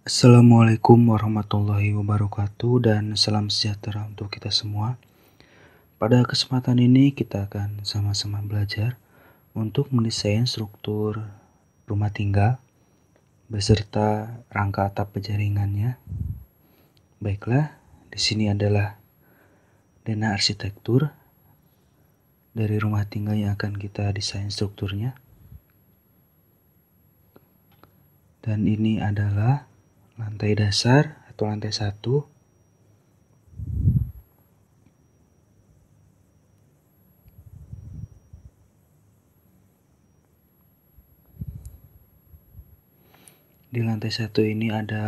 Assalamualaikum warahmatullahi wabarakatuh dan salam sejahtera untuk kita semua. Pada kesempatan ini kita akan sama-sama belajar untuk mendesain struktur rumah tinggal beserta rangka atap penjaringannya. Baiklah, di sini adalah dana arsitektur dari rumah tinggal yang akan kita desain strukturnya dan ini adalah lantai dasar atau lantai satu. Di lantai satu ini ada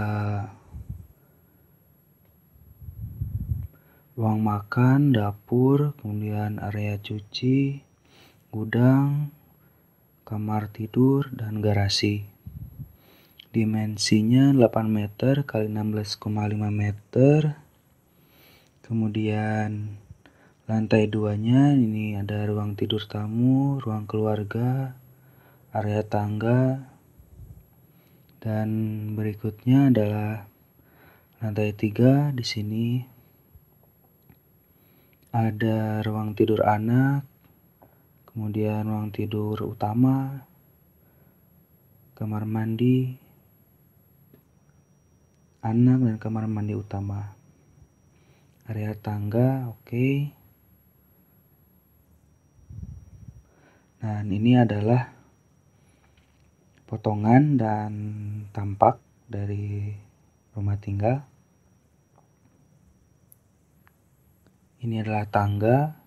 ruang makan, dapur, kemudian area cuci, gudang, kamar tidur, dan garasi dimensinya 8 meter kali 16,5 meter kemudian lantai duanya ini ada ruang tidur tamu ruang keluarga area tangga dan berikutnya adalah lantai tiga di sini ada ruang tidur anak kemudian ruang tidur utama kamar mandi anak dan kamar mandi utama area tangga oke okay. dan ini adalah potongan dan tampak dari rumah tinggal ini adalah tangga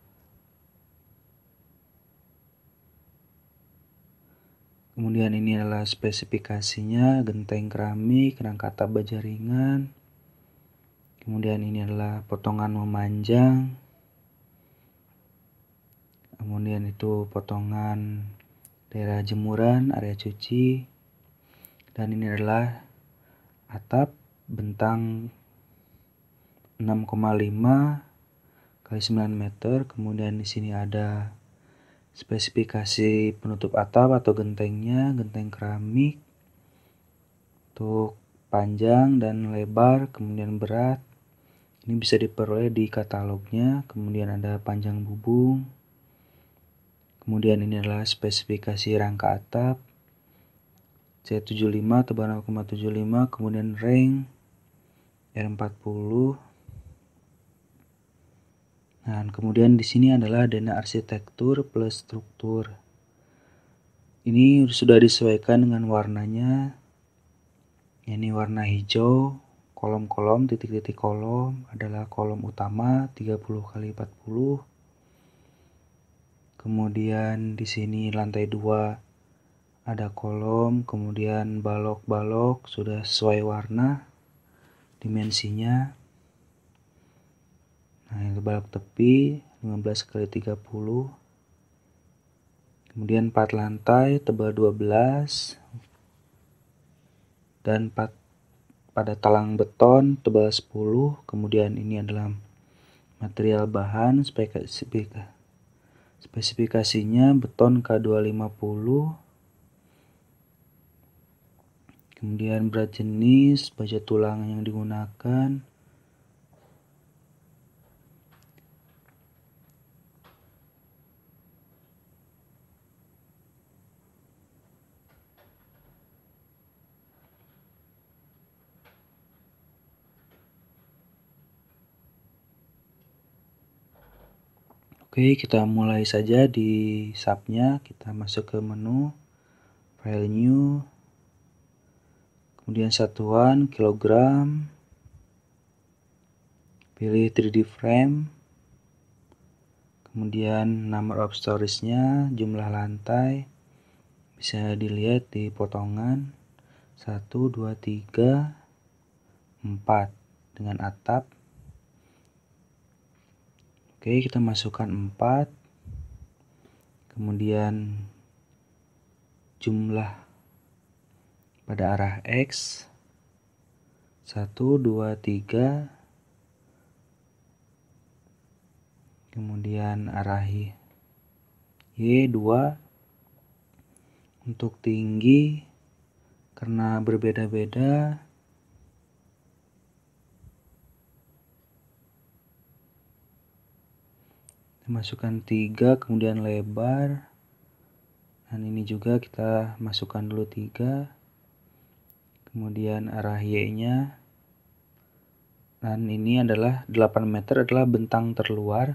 Kemudian ini adalah spesifikasinya, genteng keramik, rangka kerangka baja ringan. Kemudian ini adalah potongan memanjang. Kemudian itu potongan daerah jemuran, area cuci. Dan ini adalah atap bentang 6,5 kali 9 meter. Kemudian di sini ada spesifikasi penutup atap atau gentengnya, genteng keramik untuk panjang dan lebar, kemudian berat. Ini bisa diperoleh di katalognya, kemudian ada panjang bubung. Kemudian ini adalah spesifikasi rangka atap. C75 atau 0,75, kemudian ring R40 Nah, kemudian di sini adalah dana arsitektur plus struktur. Ini sudah disesuaikan dengan warnanya. Ini warna hijau, kolom-kolom, titik-titik kolom adalah kolom utama 30 kali 40. Kemudian di sini lantai 2 ada kolom, kemudian balok-balok sudah sesuai warna dimensinya. Nah, yang balok tepi 15 kali 30. Kemudian 4 lantai tebal 12 dan 4 pada talang beton tebal 10. Kemudian ini adalah material bahan spesifikasinya beton K250 kemudian berat jenis baja tulang yang digunakan Oke, kita mulai saja di subnya. Kita masuk ke menu file new, kemudian satuan kilogram, pilih 3D frame, kemudian number of storage-nya, jumlah lantai, bisa dilihat di potongan 1, 2, 3, 4 dengan atap Oke, kita masukkan 4. Kemudian jumlah pada arah X 1, 2, 3 kemudian arah Y 2 untuk tinggi karena berbeda-beda masukkan tiga kemudian lebar dan ini juga kita masukkan dulu tiga kemudian arah Y nya dan ini adalah 8 meter adalah bentang terluar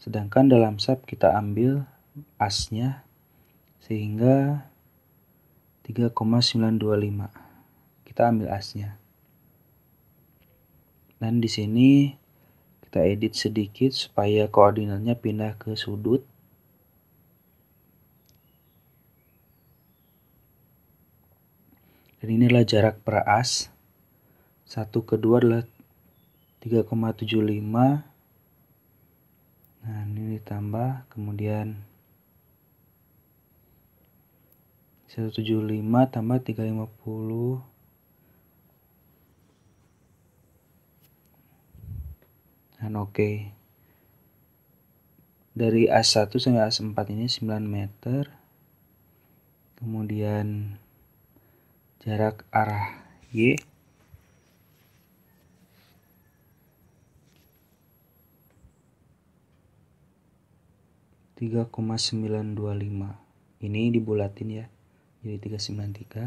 sedangkan dalam sub kita ambil as nya sehingga 3,925 kita ambil asnya dan di sini kita edit sedikit supaya koordinatnya pindah ke sudut. Dan inilah jarak per as. Satu kedua adalah 3,75. Nah, ini ditambah kemudian 175 tambah 350 dan nah, oke okay. dari A1 sampai A4 ini 9 meter kemudian jarak arah Y tiga koma sembilan dua lima ini dibulatin ya jadi tiga sembilan tiga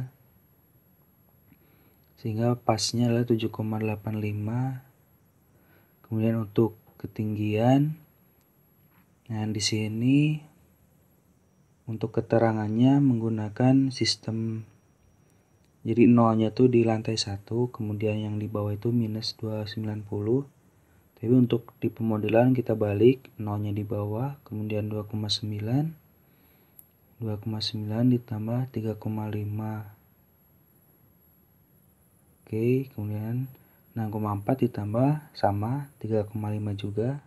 sehingga pasnya adalah tujuh koma delapan lima kemudian untuk ketinggian nah di sini untuk keterangannya menggunakan sistem jadi nolnya tuh di lantai satu kemudian yang di bawah itu minus 290 tapi untuk di pemodelan kita balik nolnya di bawah kemudian 2,9 2,9 ditambah 3,5 oke kemudian 6,4 ditambah sama 3,5 juga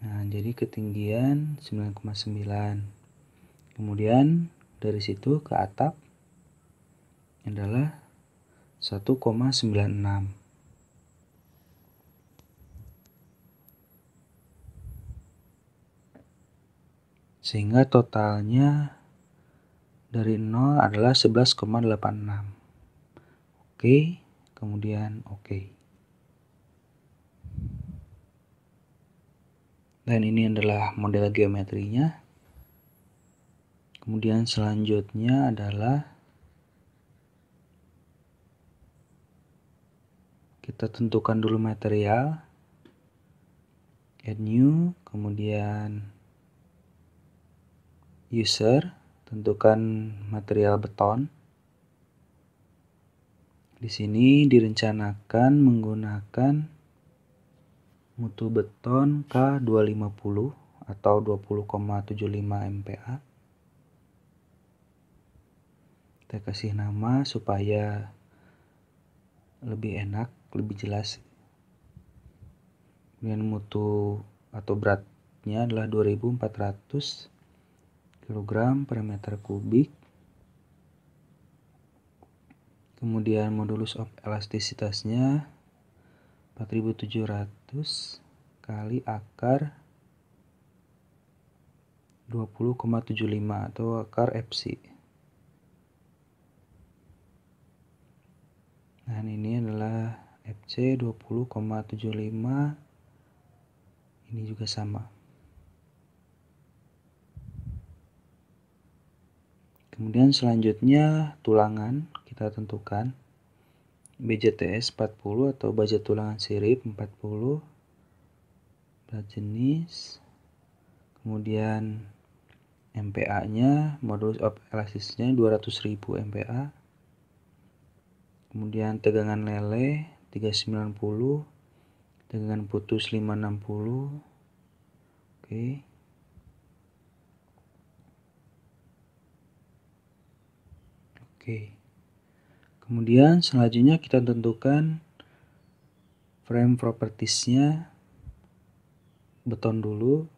nah jadi ketinggian 9,9 kemudian dari situ ke atap adalah 1,96 sehingga totalnya dari 0 adalah 11,86 oke, kemudian oke. Dan ini adalah model geometrinya. Kemudian selanjutnya adalah kita tentukan dulu material add new kemudian user tentukan material beton di sini direncanakan menggunakan mutu beton K250 atau 20,75 MPa. Kita kasih nama supaya lebih enak, lebih jelas. Dengan mutu atau beratnya adalah 2400 kg per meter kubik kemudian modulus of elastisitasnya 4700 kali akar 20,75 atau akar FC nah ini adalah FC 20,75 ini juga sama Kemudian selanjutnya tulangan kita tentukan BJTS 40 atau baja tulangan sirip 40 plat jenis kemudian MPA-nya modulus of elastisnya 200.000 MPA kemudian tegangan lele 390 tegangan putus 560 oke okay. Oke. Kemudian selanjutnya kita tentukan frame propertiesnya beton dulu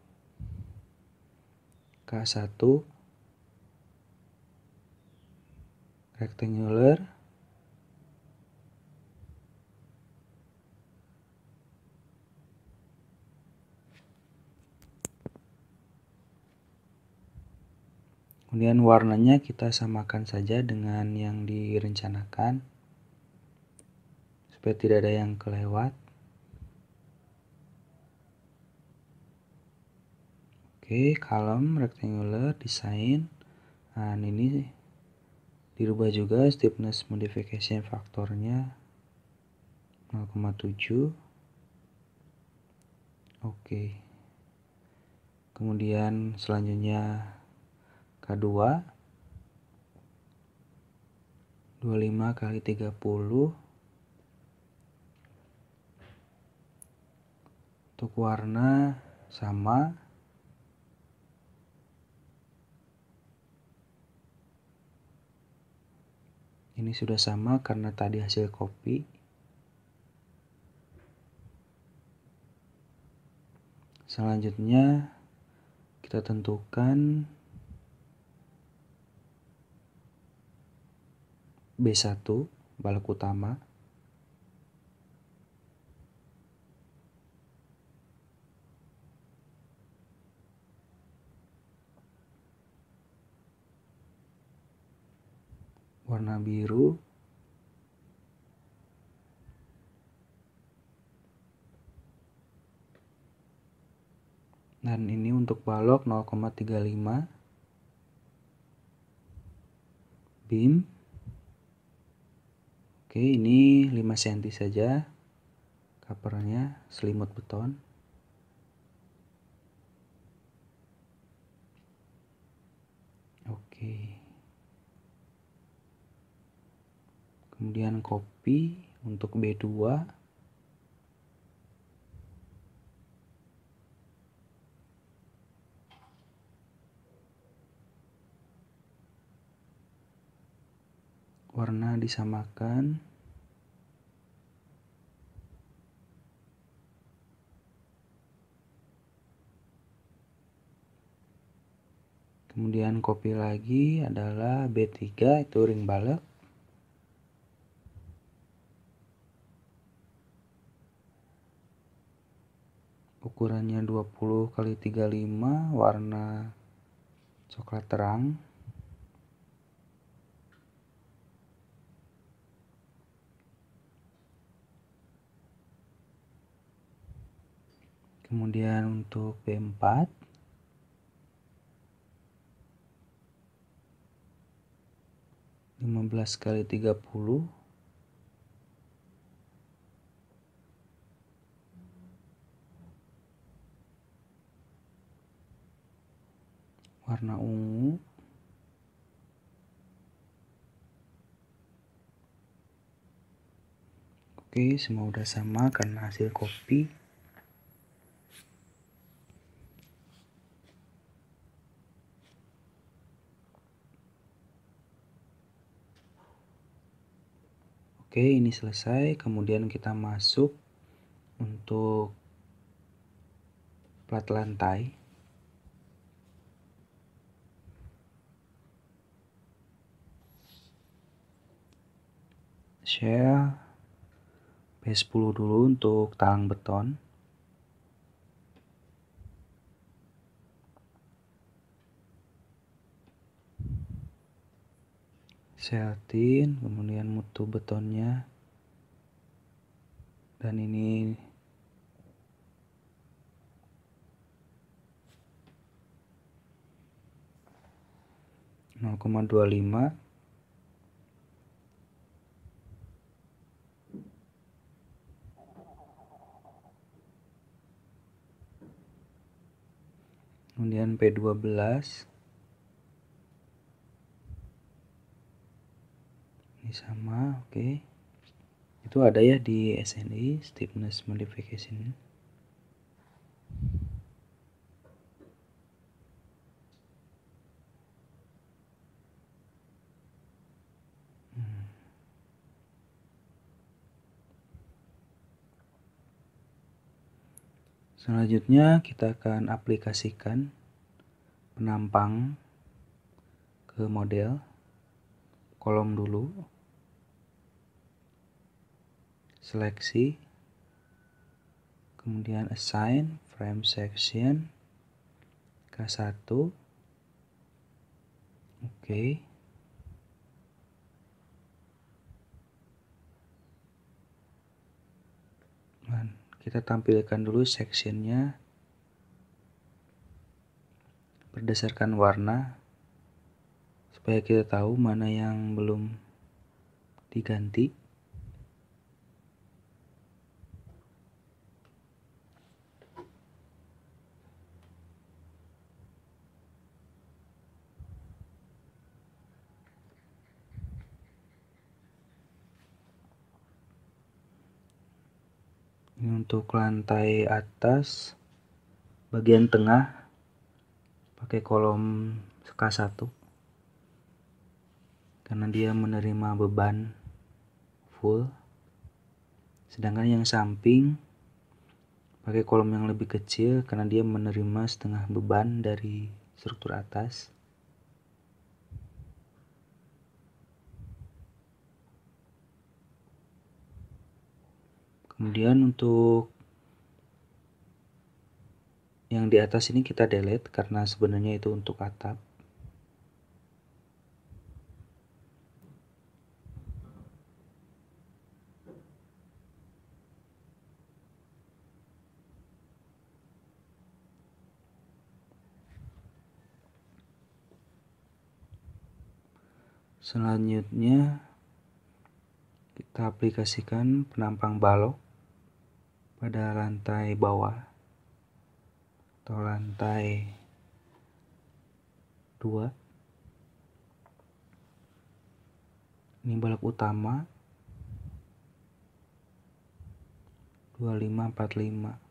K1 rectangular Kemudian warnanya kita samakan saja dengan yang direncanakan supaya tidak ada yang kelewat. Oke, kolom rectangular design. Nah, ini dirubah juga stiffness modification faktornya 0,7. Oke. Kemudian selanjutnya Kedua, 25 kali 30 untuk warna sama ini sudah sama karena tadi hasil copy selanjutnya kita tentukan B1 balok utama warna biru dan ini untuk balok 0,35 beam Oke, ini 5 cm saja covernya selimut beton. Oke. Kemudian kopi untuk B2 warna disamakan kemudian copy lagi adalah B3 itu ring balok ukurannya 20 kali 35 warna coklat terang kemudian untuk B4 15 kali 30 warna ungu Oke, semua udah sama karena hasil kopi. Oke, ini selesai. Kemudian kita masuk untuk plat lantai. Share P10 dulu untuk talang beton. sehatin kemudian mutu betonnya dan ini nol koma dua lima kemudian P12 sama oke okay. itu ada ya di SNI stiffness modification hmm. Selanjutnya kita akan aplikasikan penampang ke model kolom dulu seleksi kemudian assign frame section K1 oke okay. kita tampilkan dulu sectionnya berdasarkan warna supaya kita tahu mana yang belum diganti Ini untuk lantai atas bagian tengah pakai kolom K1 karena dia menerima beban full sedangkan yang samping pakai kolom yang lebih kecil karena dia menerima setengah beban dari struktur atas kemudian untuk yang di atas ini kita delete karena sebenarnya itu untuk atap selanjutnya kita aplikasikan penampang balok pada lantai bawah atau lantai dua. Ini balap utama 2545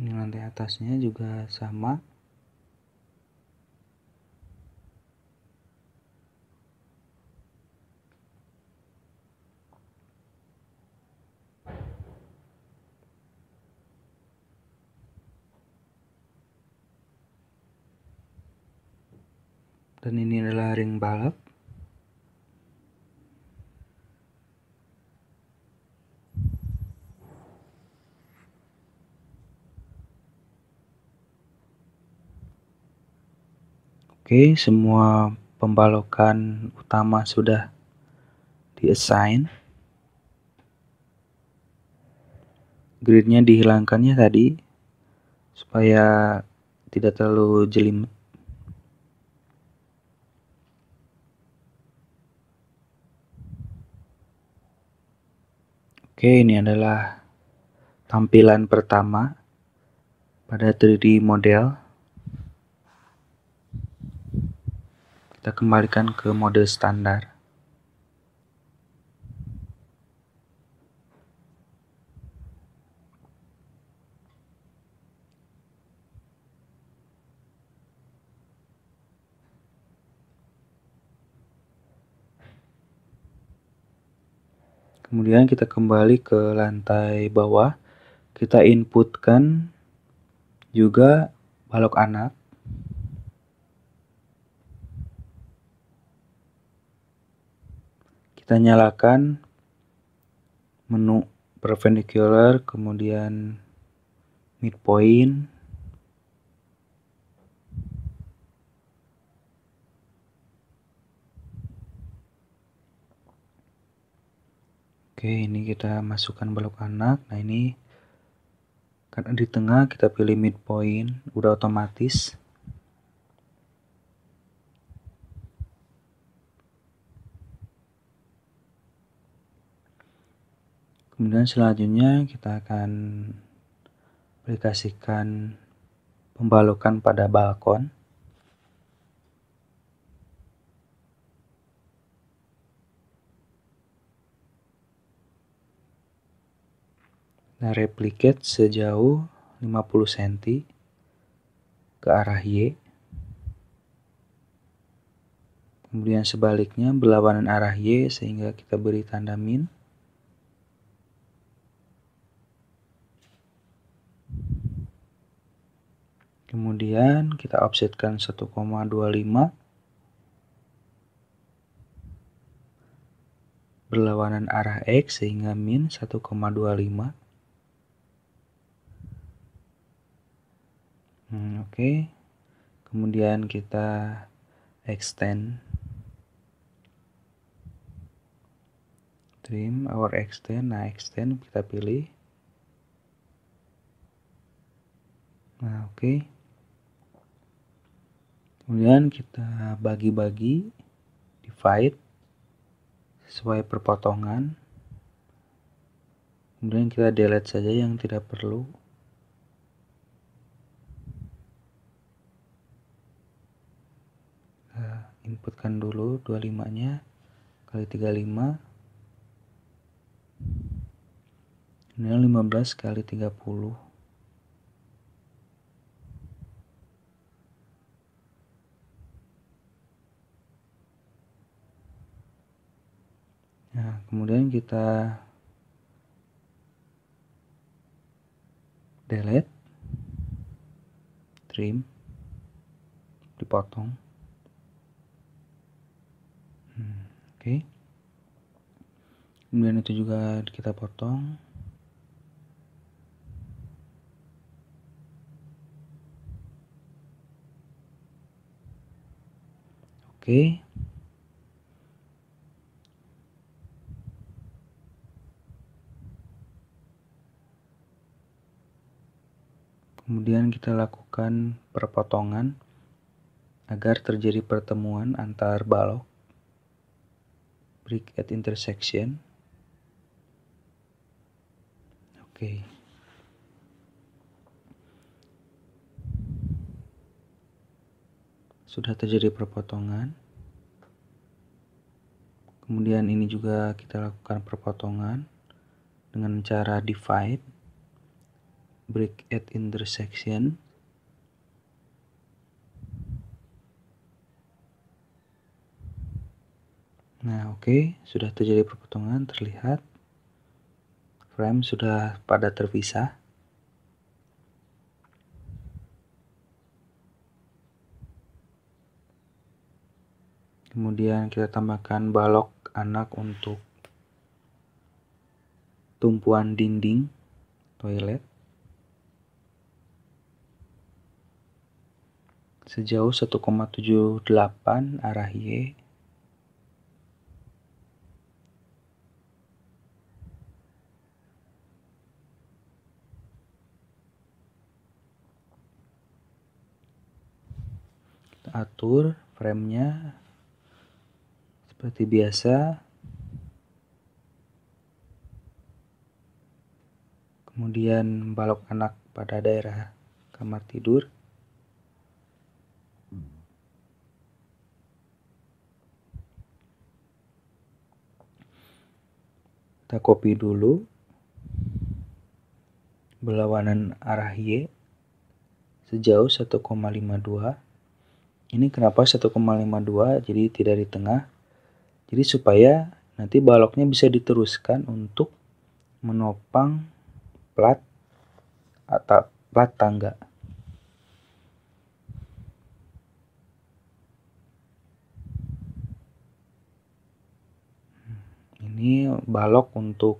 Ini lantai atasnya juga sama. Dan ini adalah ring balap. Oke, semua pembalokan utama sudah diassign. assign Gridnya dihilangkannya tadi supaya tidak terlalu jelimet. Oke, ini adalah tampilan pertama pada 3D model. Kita kembalikan ke mode standar. Kemudian kita kembali ke lantai bawah. Kita inputkan juga balok anak. kita nyalakan menu perpendicular kemudian midpoint Oke, ini kita masukkan balok anak. Nah, ini karena di tengah kita pilih midpoint, udah otomatis kemudian selanjutnya kita akan aplikasikan pembalukan pada balkon Nah, replicate sejauh 50 cm ke arah Y. Kemudian sebaliknya berlawanan arah Y sehingga kita beri tanda min. Kemudian kita offsetkan 1,25 berlawanan arah X sehingga min 1,25 hmm, oke kemudian kita extend trim our extend nah extend kita pilih Nah, oke. Okay. Kemudian kita bagi-bagi divide sesuai perpotongan. Kemudian kita delete saja yang tidak perlu. Nah, inputkan dulu 25-nya kali 35 kemudian 15 kali 30 Nah, kemudian kita delete, trim, dipotong. Hmm, Oke. Okay. Kemudian itu juga kita potong. Oke. Okay. Kemudian kita lakukan perpotongan agar terjadi pertemuan antar balok break at intersection. Oke. Okay. Sudah terjadi perpotongan. Kemudian ini juga kita lakukan perpotongan dengan cara divide break at intersection Nah, oke, okay. sudah terjadi perpotongan, terlihat frame sudah pada terpisah. Kemudian kita tambahkan balok anak untuk tumpuan dinding toilet. sejauh 1,78 arah Y kita atur framenya seperti biasa kemudian balok anak pada daerah kamar tidur kita copy dulu berlawanan arah Y sejauh 1,52 ini kenapa 1,52 jadi tidak di tengah jadi supaya nanti baloknya bisa diteruskan untuk menopang plat atau plat tangga ini balok untuk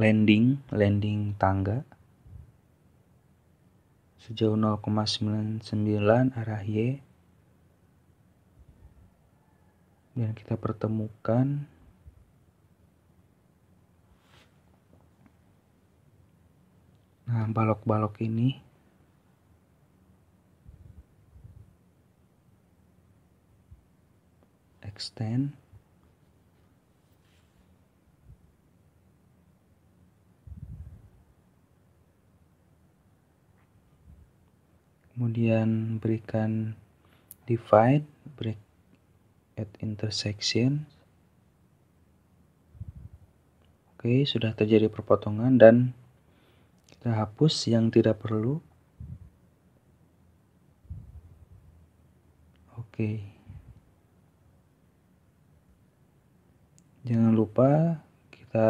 landing landing tangga sejauh 0,99 arah Y dan kita pertemukan nah balok-balok ini extend kemudian berikan divide break at intersection oke sudah terjadi perpotongan dan kita hapus yang tidak perlu oke jangan lupa kita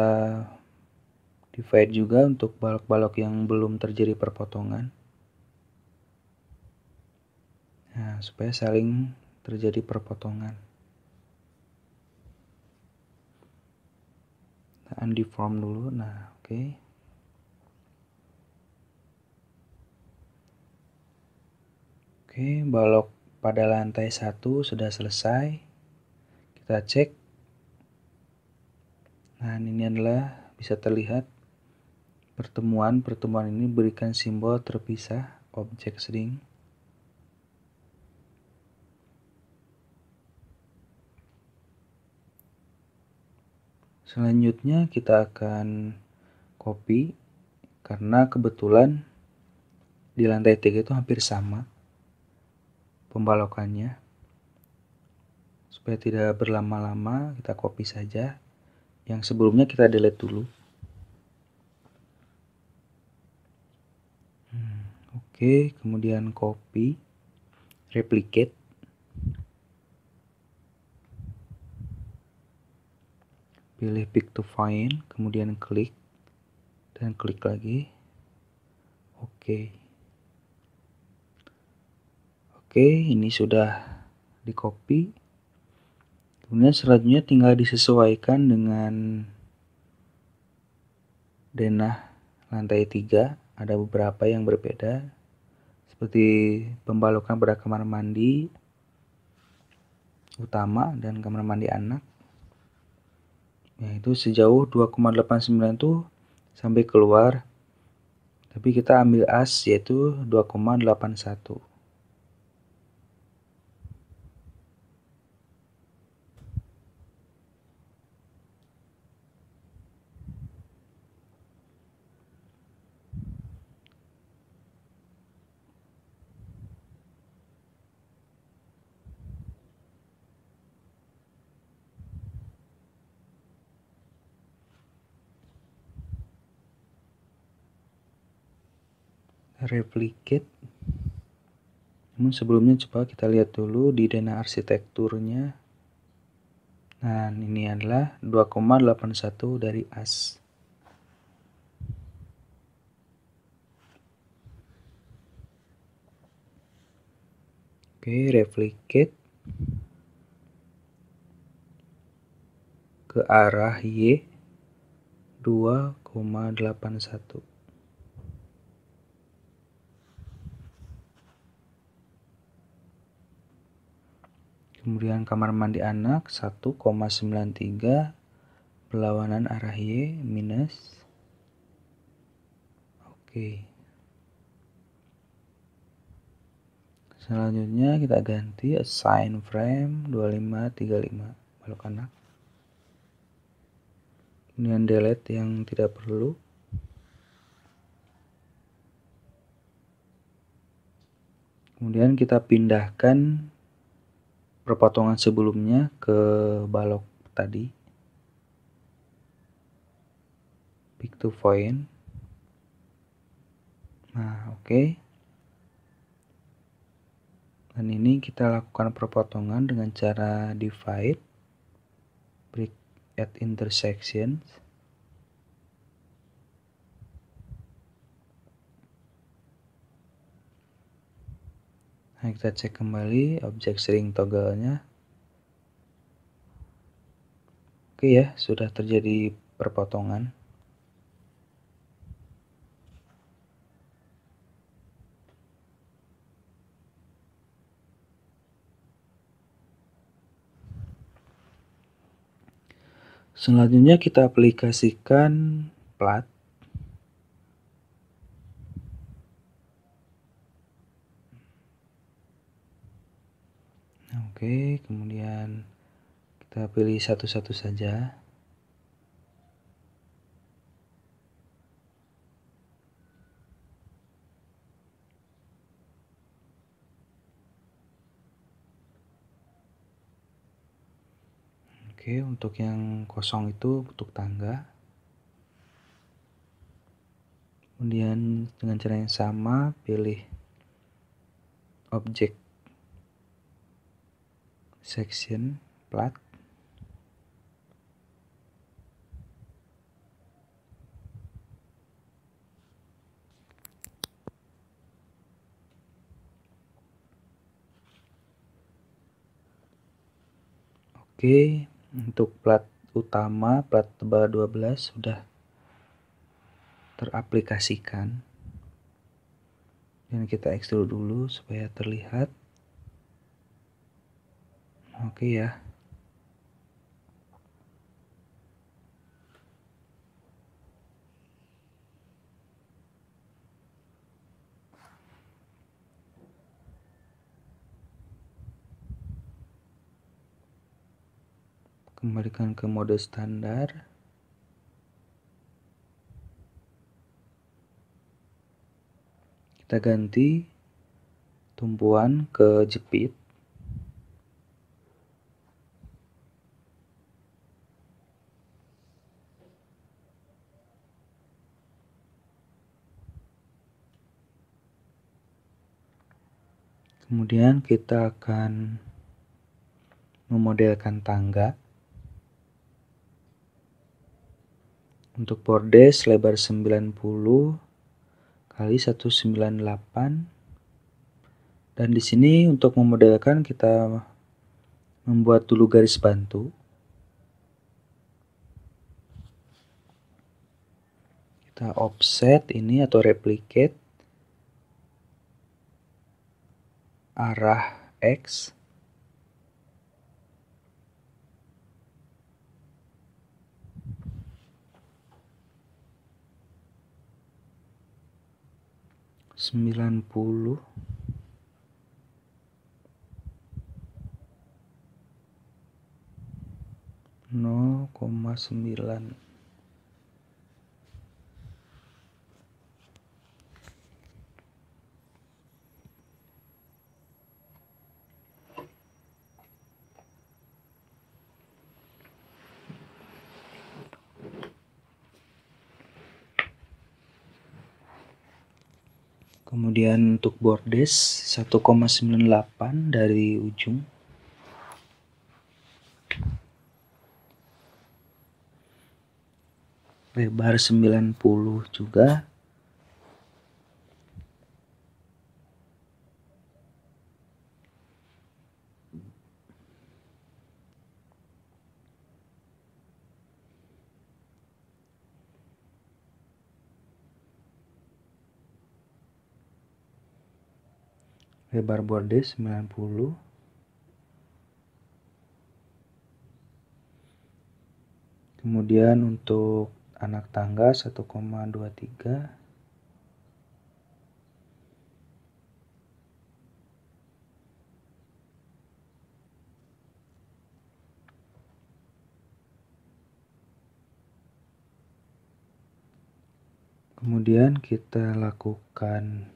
divide juga untuk balok-balok yang belum terjadi perpotongan Nah, supaya saling terjadi perpotongan. Nah, undeform dulu. Nah, oke. Okay. Oke, okay, balok pada lantai satu sudah selesai. Kita cek. Nah, ini adalah bisa terlihat pertemuan. Pertemuan ini berikan simbol terpisah objek sering Selanjutnya kita akan copy karena kebetulan di lantai tiga itu hampir sama pembalokannya. Supaya tidak berlama-lama kita copy saja. Yang sebelumnya kita delete dulu. Hmm, Oke, okay. kemudian copy, replicate. pilih pick to find kemudian klik dan klik lagi oke oke ini sudah di copy kemudian selanjutnya tinggal disesuaikan dengan denah lantai 3 ada beberapa yang berbeda seperti pembalukan pada kamar mandi utama dan kamar mandi anak Nah, itu sejauh 2,89 itu sampai keluar. Tapi kita ambil as yaitu 2,81. replicate namun sebelumnya coba kita lihat dulu di dana arsitekturnya nah ini adalah 2,81 dari as oke replicate ke arah Y 2,81 Kemudian kamar mandi anak 1,93 perlawanan arah Y minus. Oke. Selanjutnya kita ganti assign frame 2535 balok anak. Kemudian delete yang tidak perlu. Kemudian kita pindahkan perpotongan sebelumnya ke balok tadi pick to point nah oke okay. dan ini kita lakukan perpotongan dengan cara divide break at intersections Nah, kita cek kembali objek string toggle-nya. Oke ya, sudah terjadi perpotongan. Selanjutnya kita aplikasikan plat Oke, kemudian kita pilih satu-satu saja. Oke, untuk yang kosong itu butuh tangga. Kemudian dengan cara yang sama pilih objek section plat Oke, untuk plat utama, plat tebal 12 sudah teraplikasikan. Dan kita extrude dulu supaya terlihat. Oke ya. Kembalikan ke mode standar. Kita ganti tumpuan ke jepit. kemudian kita akan memodelkan tangga untuk bordes lebar 90 kali 198 dan di sini untuk memodelkan kita membuat dulu garis bantu kita offset ini atau replicate arah X sembilan puluh nol koma sembilan Kemudian untuk bordes 1,98 dari ujung. Lebar 90 juga. lebar bordir 90 kemudian untuk anak tangga 1,23 kemudian kita lakukan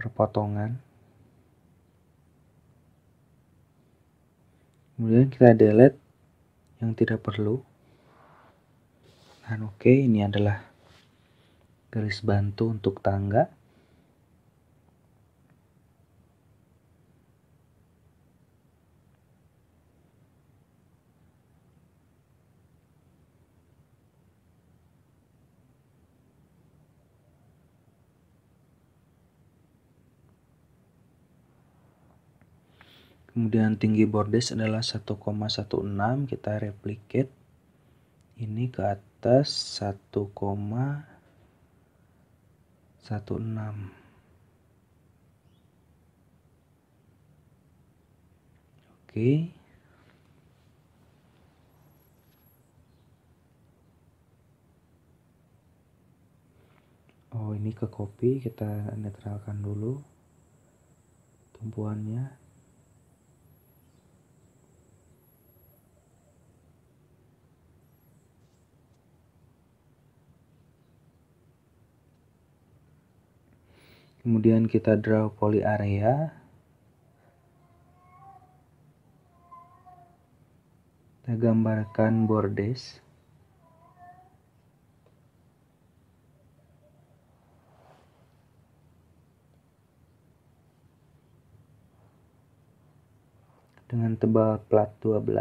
perpotongan. Kemudian kita delete yang tidak perlu. Dan oke, okay, ini adalah garis bantu untuk tangga. Kemudian tinggi bordes adalah 1,16 kita replicate ini ke atas 1,16. Oke. Oh, ini ke copy kita netralkan dulu tumpuannya. kemudian kita draw poly area kita gambarkan bordes dengan tebal plat 12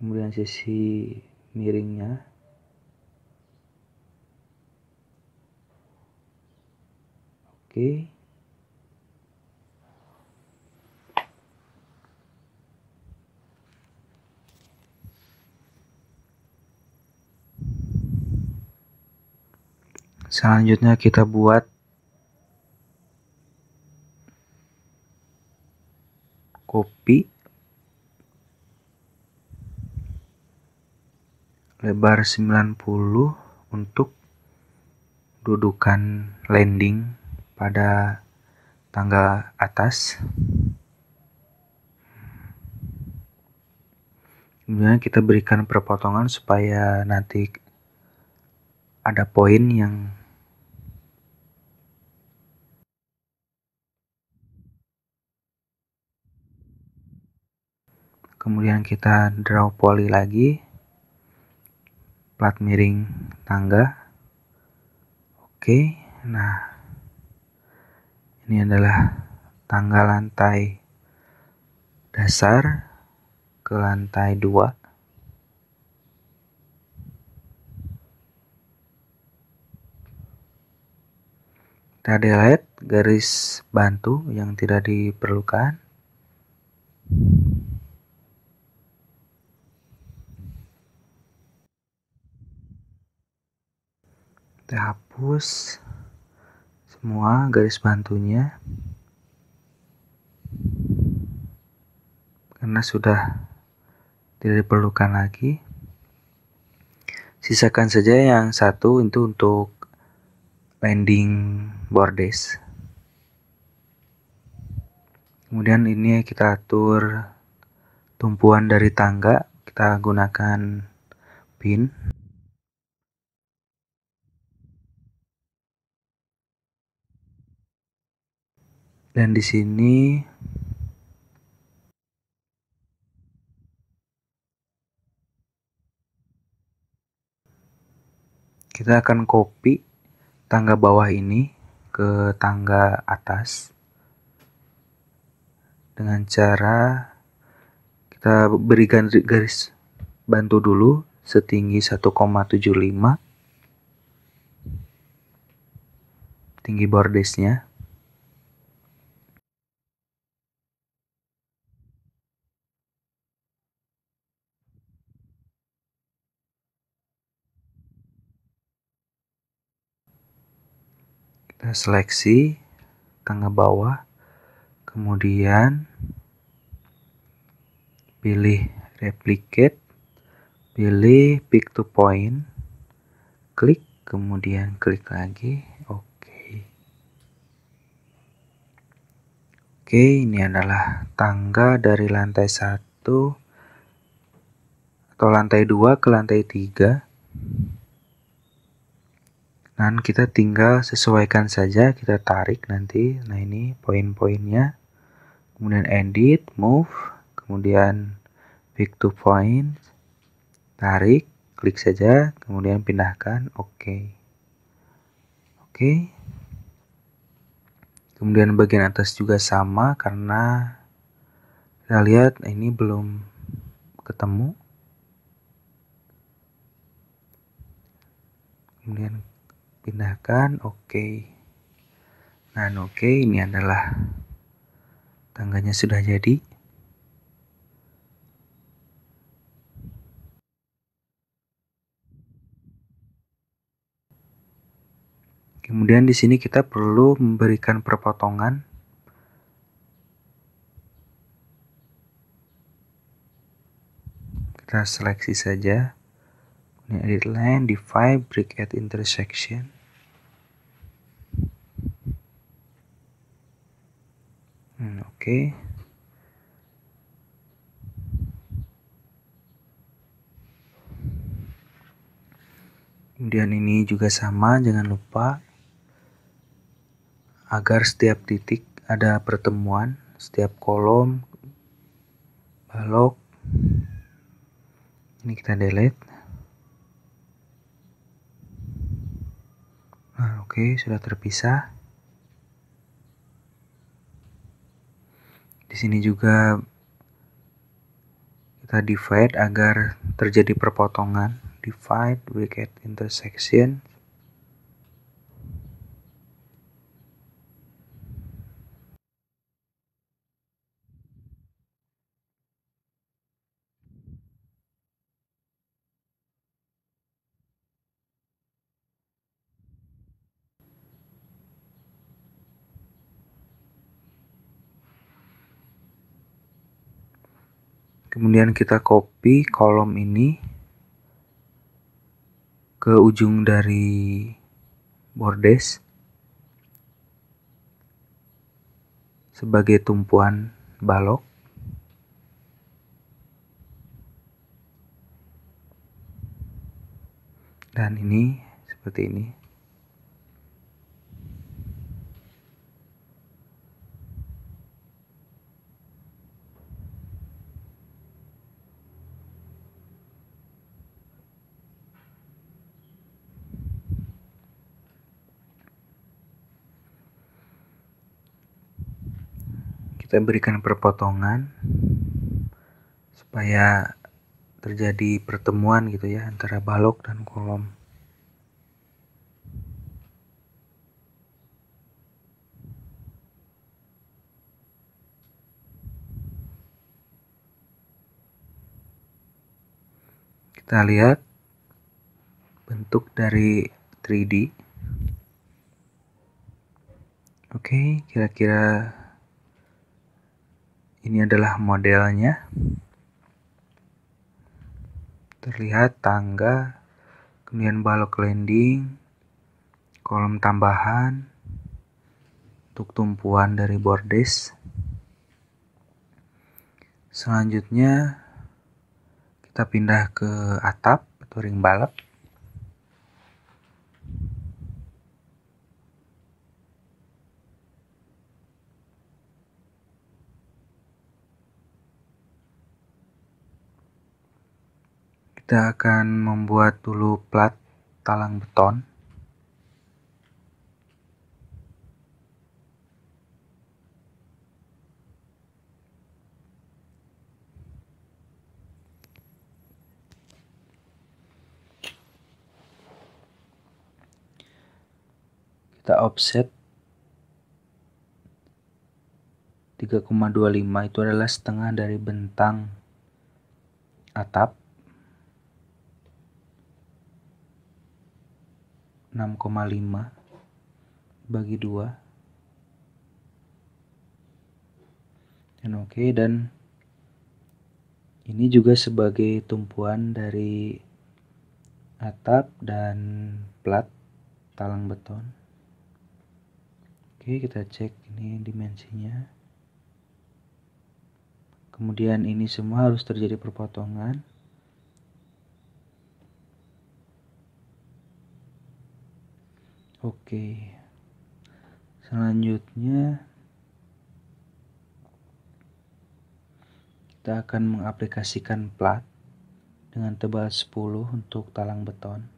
kemudian sisi miringnya Oke. Selanjutnya kita buat kopi lebar 90 untuk dudukan landing pada tangga atas. Kemudian kita berikan perpotongan supaya nanti ada poin yang kemudian kita draw poli lagi plat miring tangga oke nah ini adalah tangga lantai dasar ke lantai 2. Kita delete garis bantu yang tidak diperlukan. Kita hapus semua garis bantunya karena sudah tidak diperlukan lagi sisakan saja yang satu itu untuk landing bordes kemudian ini kita atur tumpuan dari tangga kita gunakan pin dan di sini kita akan copy tangga bawah ini ke tangga atas dengan cara kita berikan garis bantu dulu setinggi 1,75 tinggi bordesnya seleksi tengah bawah kemudian pilih replicate pilih pick to point klik kemudian klik lagi oke oke ini adalah tangga dari lantai 1 atau lantai 2 ke lantai 3 dan kita tinggal sesuaikan saja kita tarik nanti nah ini poin-poinnya kemudian edit move kemudian pick to point tarik klik saja kemudian pindahkan oke okay. oke okay. kemudian bagian atas juga sama karena kita lihat ini belum ketemu kemudian pindahkan oke okay. nah oke okay, ini adalah tangganya sudah jadi Kemudian di sini kita perlu memberikan perpotongan kita seleksi saja ini edit line, define, break at intersection Hmm, Oke. Okay. Kemudian ini juga sama, jangan lupa agar setiap titik ada pertemuan, setiap kolom balok. Ini kita delete. Nah, oke, okay, sudah terpisah. Di sini juga kita divide agar terjadi perpotongan. Divide, we get intersection. kemudian kita copy kolom ini ke ujung dari bordes sebagai tumpuan balok dan ini seperti ini kita berikan perpotongan supaya terjadi pertemuan gitu ya antara balok dan kolom. Kita lihat bentuk dari 3D. Oke, okay, kira-kira ini adalah modelnya. Terlihat tangga, kemudian balok landing, kolom tambahan untuk tumpuan dari bordes. Selanjutnya kita pindah ke atap atau ring balap. kita akan membuat dulu plat talang beton kita offset 3,25 itu adalah setengah dari bentang atap 6,5 bagi 2 dan oke okay, dan ini juga sebagai tumpuan dari atap dan plat talang beton oke okay, kita cek ini dimensinya kemudian ini semua harus terjadi perpotongan Oke. Selanjutnya kita akan mengaplikasikan plat dengan tebal 10 untuk talang beton.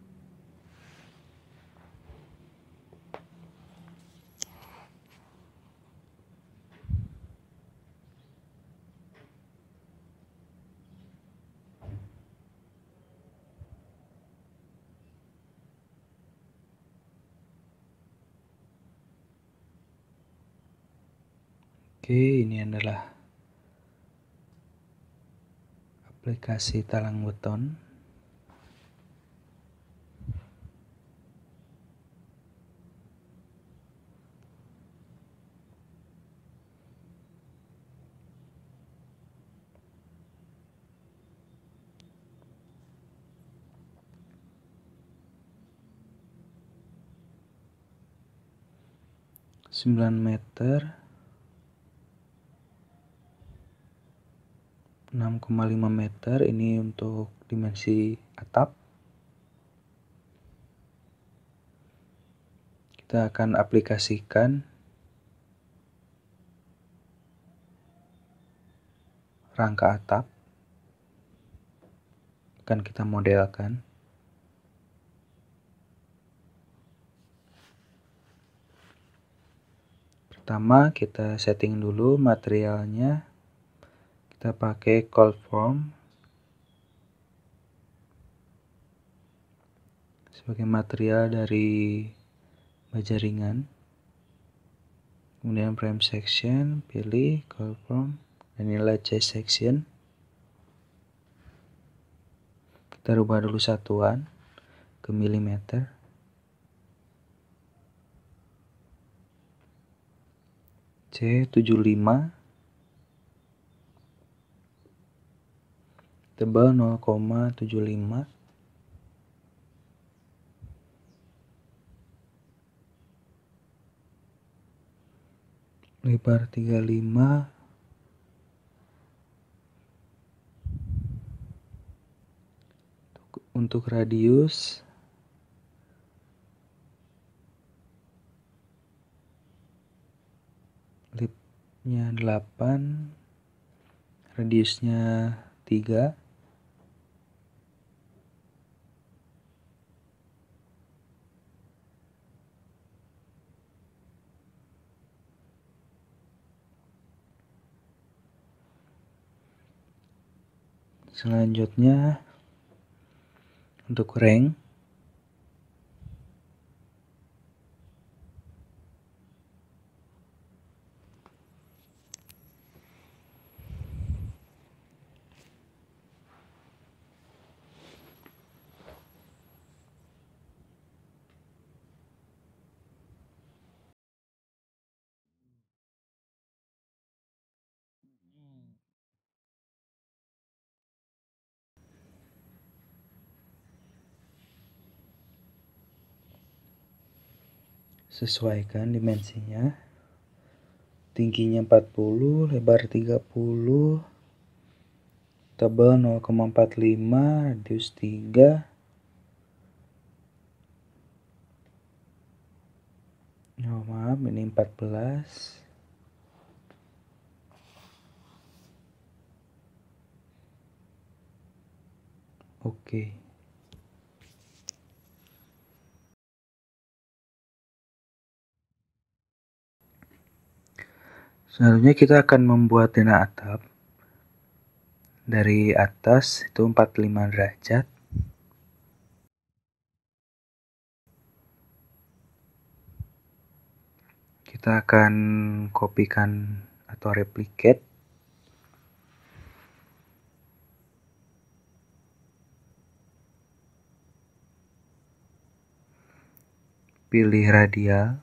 Oke, ini adalah aplikasi talang weton. Sembilan meter 6,5 meter ini untuk dimensi atap kita akan aplikasikan rangka atap akan kita modelkan pertama kita setting dulu materialnya kita pakai call form sebagai material dari baja ringan kemudian frame section pilih call form dan nilai C section kita rubah dulu satuan ke milimeter C75 tebal 0,75 lebar 35 untuk radius lipnya 8 radiusnya 3 selanjutnya untuk rank sesuaikan dimensinya tingginya 40 lebar 30 tebal 0,45 radius 3 oh, maaf ini 14 Oke. Okay. Selanjutnya kita akan membuat denah atap dari atas itu 45 derajat. Kita akan kopikan atau replicate pilih radial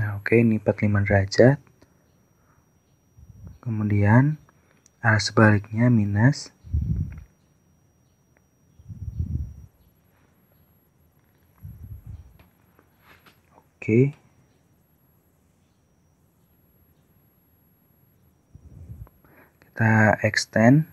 Nah, oke, ini 45 derajat. Kemudian, arah sebaliknya minus. Oke. Kita extend.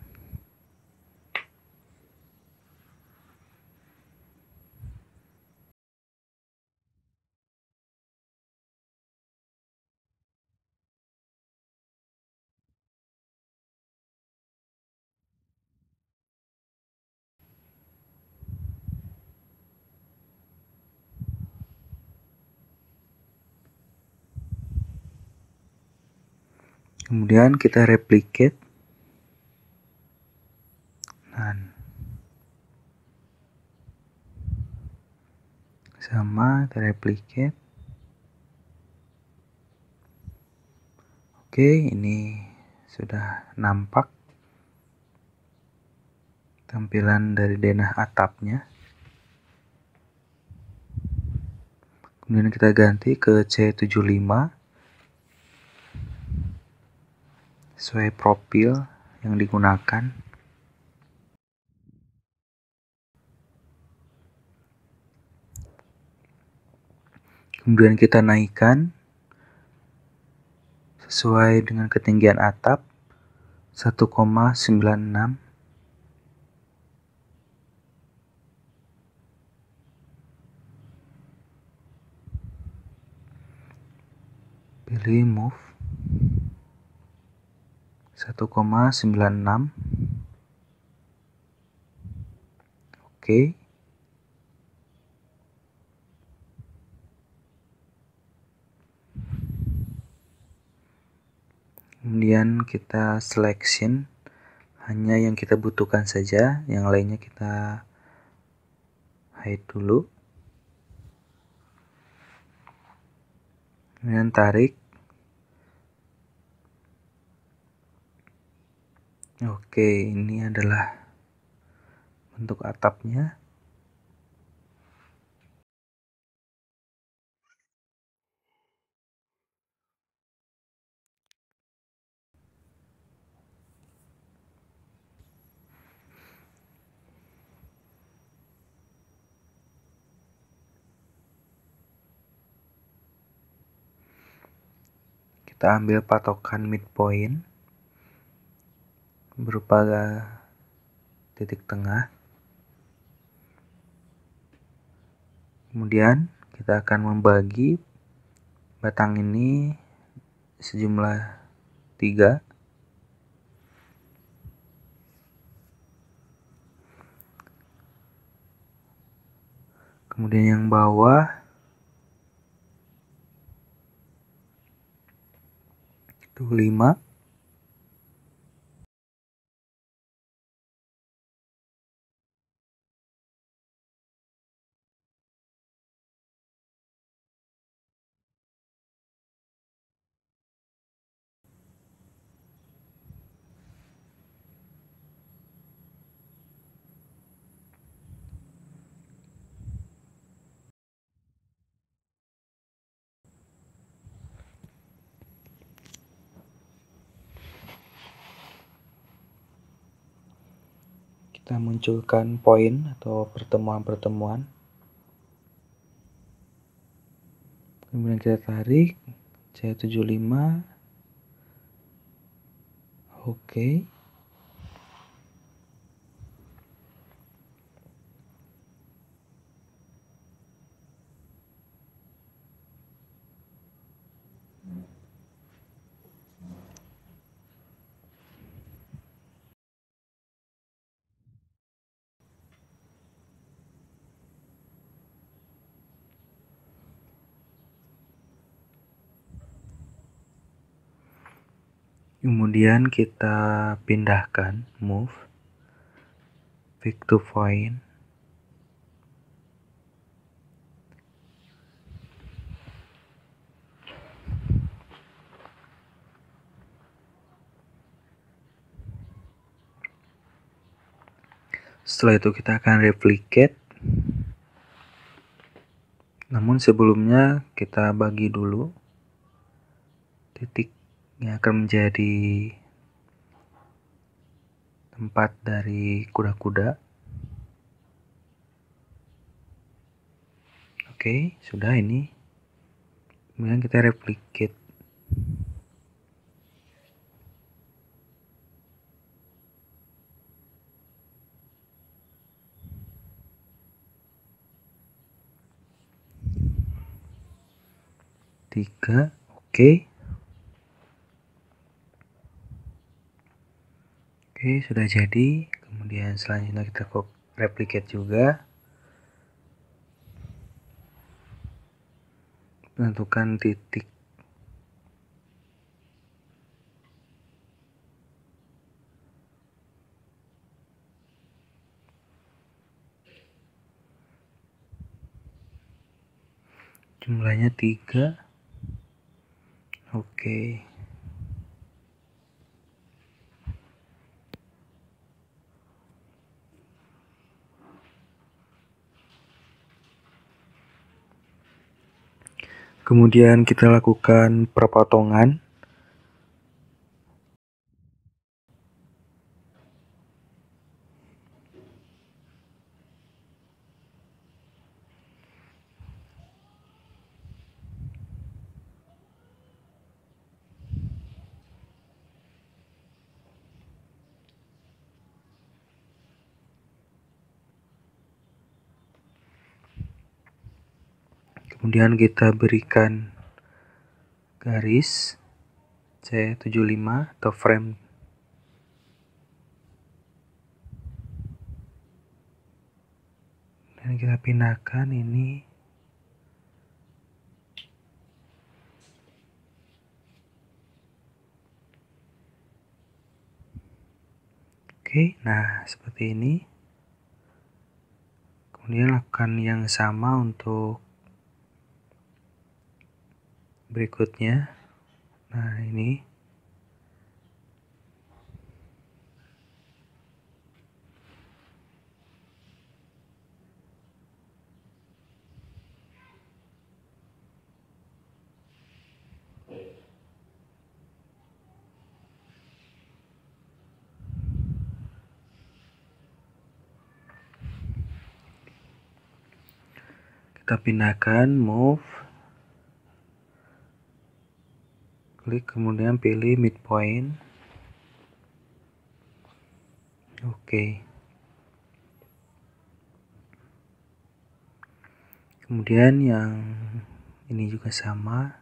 kemudian kita replicate nah. sama kita replicate oke ini sudah nampak tampilan dari denah atapnya kemudian kita ganti ke C75 sesuai profil yang digunakan. Kemudian kita naikkan sesuai dengan ketinggian atap 1,96 pilih move 1,96 oke kemudian kita selection hanya yang kita butuhkan saja yang lainnya kita hide dulu kemudian tarik Oke, ini adalah bentuk atapnya. Kita ambil patokan midpoint berupa titik tengah. Kemudian kita akan membagi batang ini sejumlah tiga. Kemudian yang bawah itu lima. memunculkan poin atau pertemuan-pertemuan. Kemudian kita tarik C75. Oke. Okay. kemudian kita pindahkan move pick to point setelah itu kita akan replicate namun sebelumnya kita bagi dulu titik ini akan menjadi tempat dari kuda-kuda. Oke, sudah ini. Kemudian kita replicate. Tiga, oke. Okay. Oke, sudah jadi. Kemudian selanjutnya kita replicate juga. Tentukan titik jumlahnya tiga oke okay. Kemudian kita lakukan perpotongan kemudian kita berikan garis C75 atau frame dan kita pindahkan ini oke nah seperti ini kemudian lakukan yang sama untuk berikutnya nah ini kita pindahkan move klik kemudian pilih midpoint oke kemudian yang ini juga sama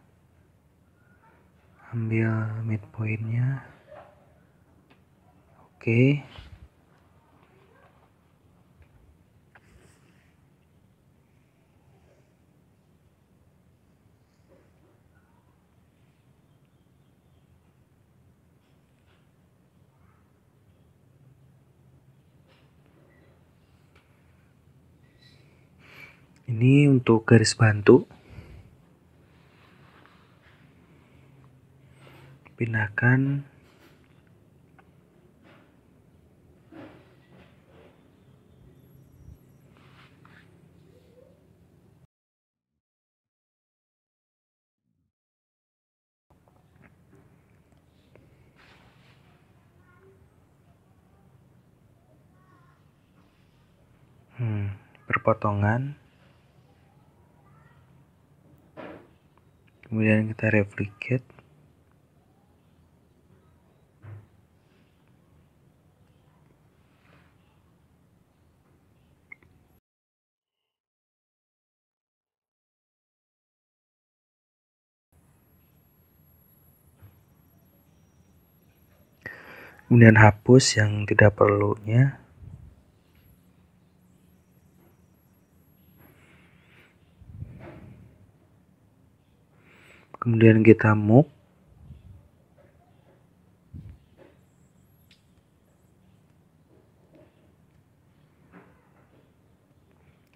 ambil midpointnya oke ini untuk garis bantu pindahkan hmm, perpotongan kemudian kita replicate kemudian hapus yang tidak perlunya kemudian kita move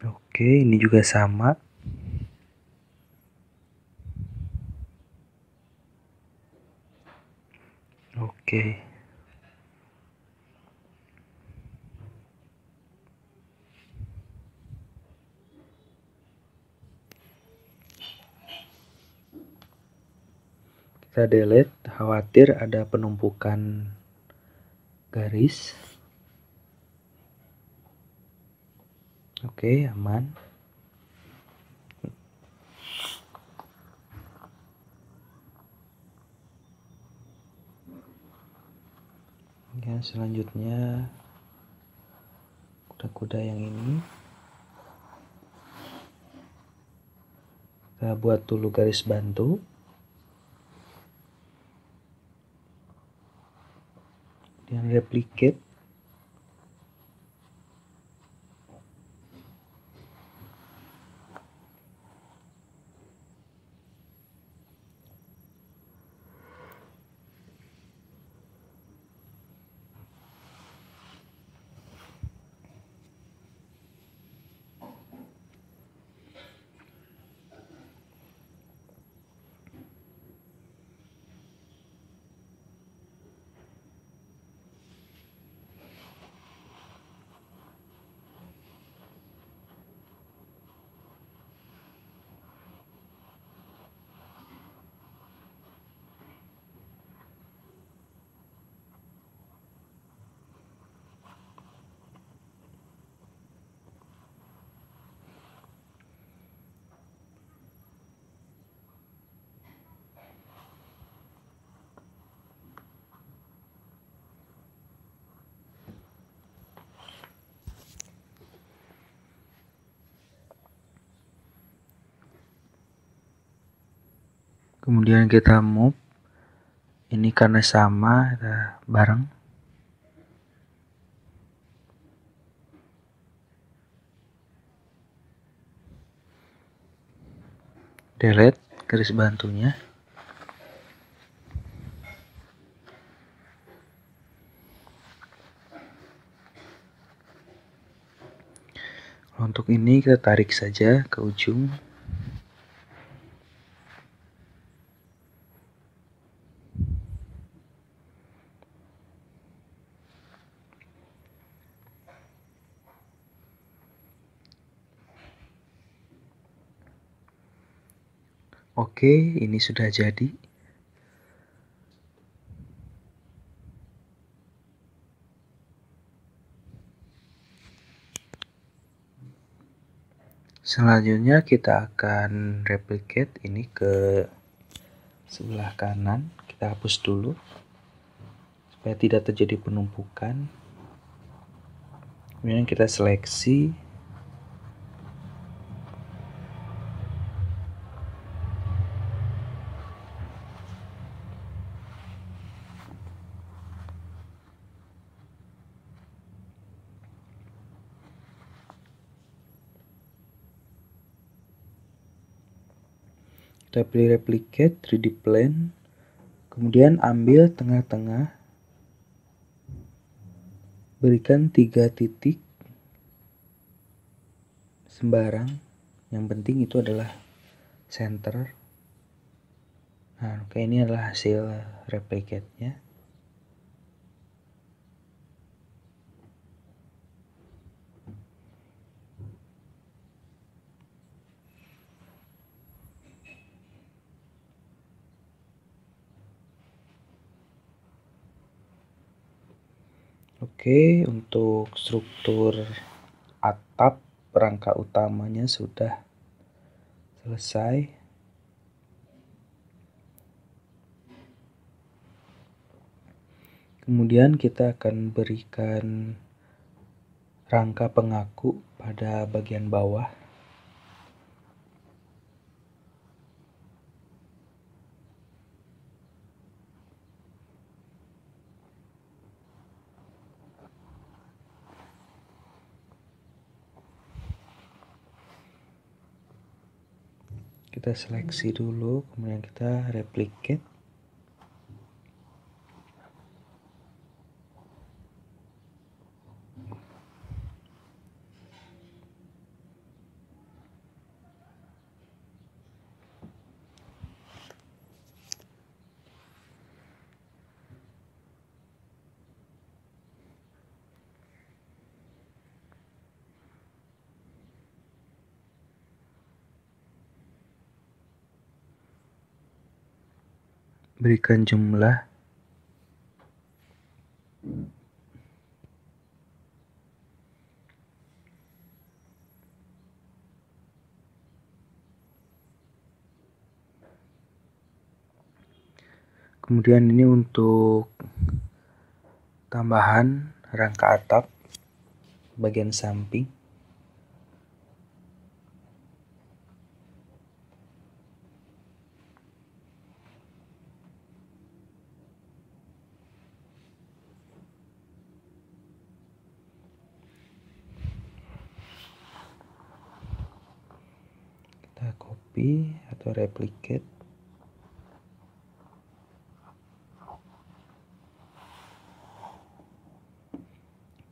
oke ini juga sama oke kita delete khawatir ada penumpukan garis oke aman ya selanjutnya kuda-kuda yang ini kita buat dulu garis bantu yang replicate kemudian kita move ini karena sama kita bareng delete garis bantunya untuk ini kita tarik saja ke ujung Oke, ini sudah jadi. Selanjutnya kita akan replicate ini ke sebelah kanan. Kita hapus dulu supaya tidak terjadi penumpukan. Kemudian kita seleksi kita pilih replicate 3D plane kemudian ambil tengah-tengah berikan tiga titik sembarang yang penting itu adalah center nah oke ini adalah hasil replicate nya Oke, untuk struktur atap rangka utamanya sudah selesai. Kemudian kita akan berikan rangka pengaku pada bagian bawah. kita seleksi dulu kemudian kita replicate Berikan jumlah kemudian ini untuk tambahan rangka atap bagian samping copy atau replicate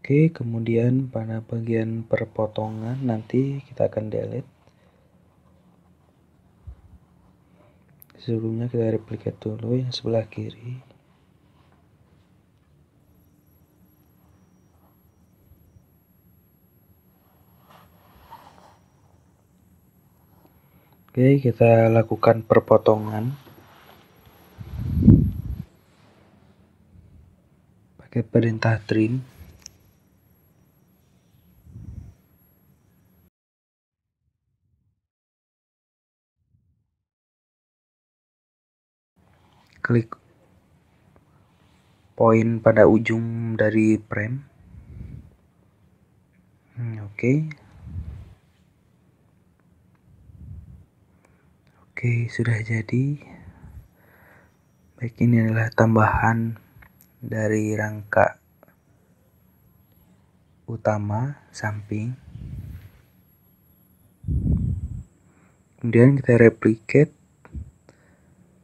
Oke, kemudian pada bagian perpotongan nanti kita akan delete. Sebelumnya kita replicate dulu yang sebelah kiri. Oke, kita lakukan perpotongan. Pakai perintah trim. Klik poin pada ujung dari frame. Hmm, oke, Oke, sudah jadi. Baik, ini adalah tambahan dari rangka utama samping. Kemudian kita replicate,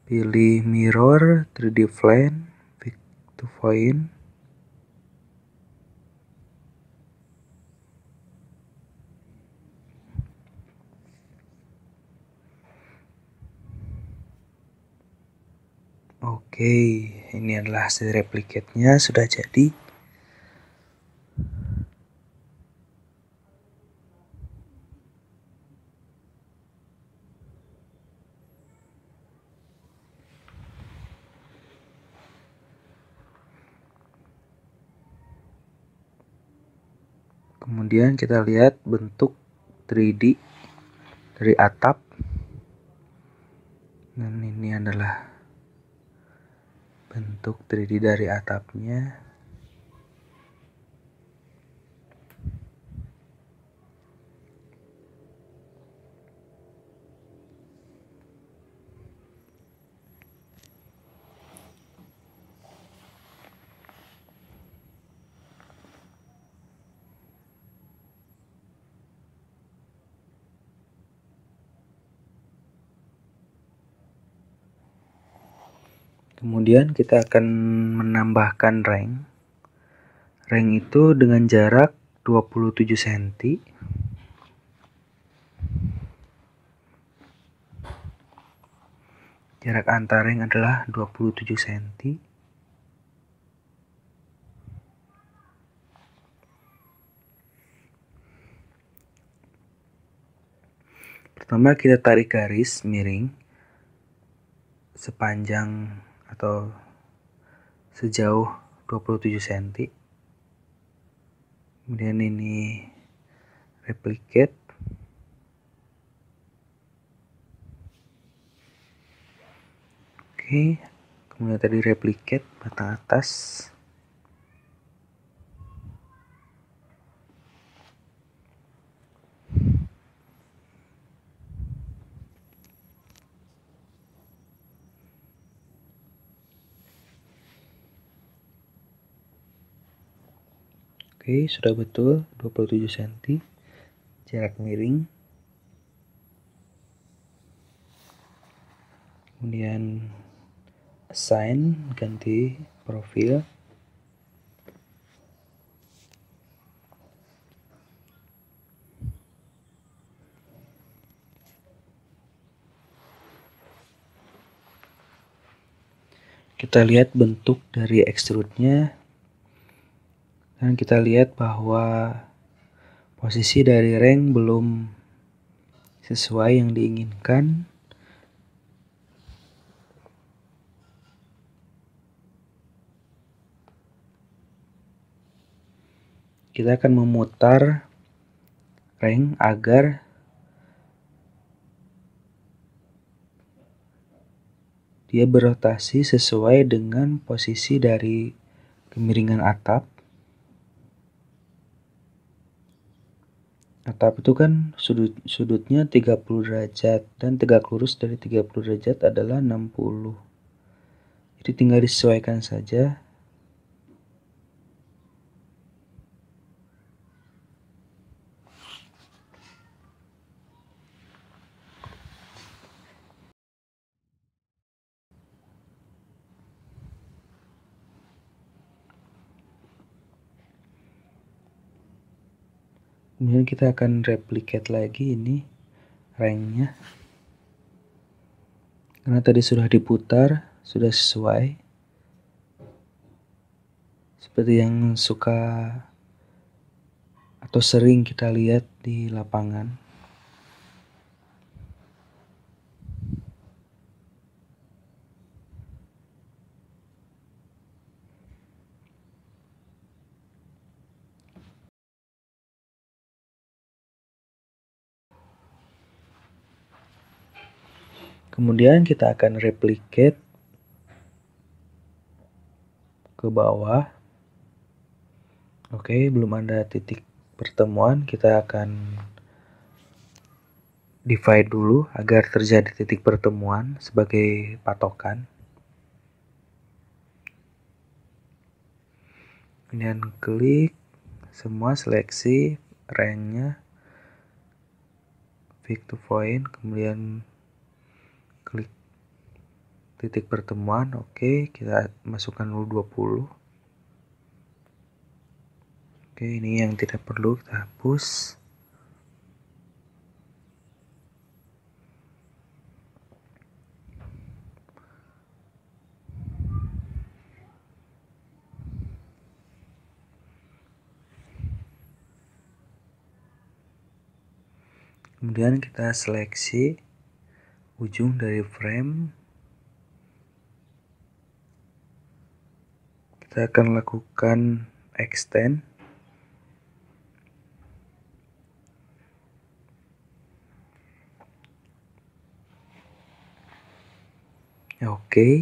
pilih mirror, 3D plane, pick to point, Oke, ini adalah hasil replikatnya sudah jadi. kemudian kita lihat bentuk 3D dari atap dan ini adalah Bentuk 3D dari atapnya Kemudian kita akan menambahkan rank. Rank itu dengan jarak 27 cm. Jarak antar ring adalah 27 cm. Pertama kita tarik garis miring sepanjang atau sejauh 27 cm. Kemudian ini replicate. Oke, kemudian tadi replicate batang atas. Oke, sudah betul 27 cm jarak miring. Kemudian assign ganti profil. Kita lihat bentuk dari extrude-nya dan nah, kita lihat bahwa posisi dari rank belum sesuai yang diinginkan. Kita akan memutar rank agar dia berotasi sesuai dengan posisi dari kemiringan atap nah tapi itu kan sudut sudutnya 30 derajat dan tegak lurus dari 30 derajat adalah 60. Jadi tinggal disesuaikan saja kemudian kita akan replicate lagi ini ranknya karena tadi sudah diputar sudah sesuai seperti yang suka atau sering kita lihat di lapangan kemudian kita akan replicate ke bawah oke belum ada titik pertemuan kita akan divide dulu agar terjadi titik pertemuan sebagai patokan kemudian klik semua seleksi range-nya fix to point kemudian titik pertemuan oke kita masukkan dulu 20 oke ini yang tidak perlu kita hapus kemudian kita seleksi ujung dari frame Kita akan lakukan extend. Oke. Okay.